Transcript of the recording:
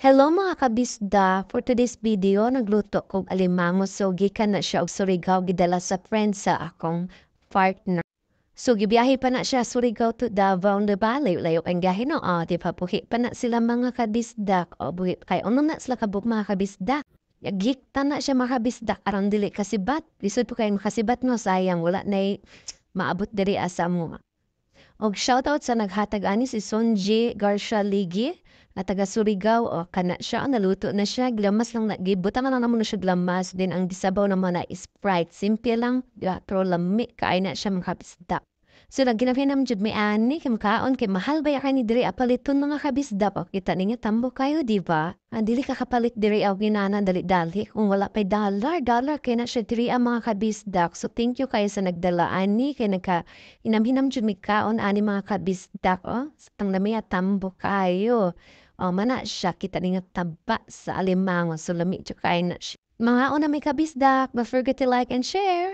Hello mga kabisda! For today's video, nagluto kong alimango so gikan na siya og surigaw gidala sa friend sa akong partner. So gibiyahe pa na siya surigaw to Davao, diba? Layo-layo ang gahino no? Ah, di pa Buhi pa na sila mga kabisda. O, buhi kay ano na sila kabuk mga kabisda. Yagikta na siya mga kabisda. arang dili kasibat. Lisod po kayong makasibat no? Sayang, wala na maabot diri asa mo. Og shoutout sa naghatag ani si Sonji Garcia Ligi nga taga Surigao o kana siya naluto na siya glamas lang nagi butang na namo na siya glamas din ang gisabaw naman na Sprite simple lang ya pero lami kay na siya makapisda sila ginaminam jud may ani kim kaon kay mahal ba kani diri apaliton mga kabisda pa kita ninyo tambo kayo di ba ang dili ka kapalit diri aw ginana dali dali kung wala pay dollar dollar kay na siya diri ang mga kabisda so thank you kayo sa nagdala ani kay nagka inamhinam jud mi kaon ani mga kabisda oh tang lamay tambo kayo oh mana siya kita ninyo taba sa alimango so lami jud kayo na siya mga una may kabisdak, but forget to like and share.